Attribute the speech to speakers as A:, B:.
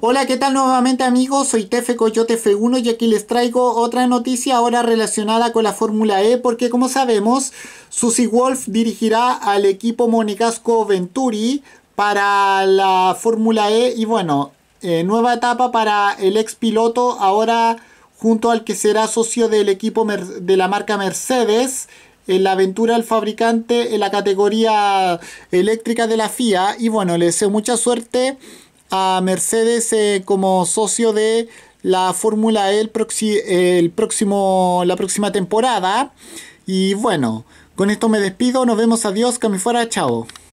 A: Hola, ¿qué tal nuevamente amigos? Soy Tefe Coyote F1 y aquí les traigo otra noticia ahora relacionada con la Fórmula E porque como sabemos, Susi Wolf dirigirá al equipo Monegasco Venturi para la Fórmula E y bueno, eh, nueva etapa para el ex piloto ahora junto al que será socio del equipo de la marca Mercedes en la aventura del fabricante en la categoría eléctrica de la FIA. Y bueno, les deseo mucha suerte a Mercedes eh, como socio de la Fórmula E el, el próximo, la próxima temporada. Y bueno, con esto me despido, nos vemos, adiós, que fuera, chao.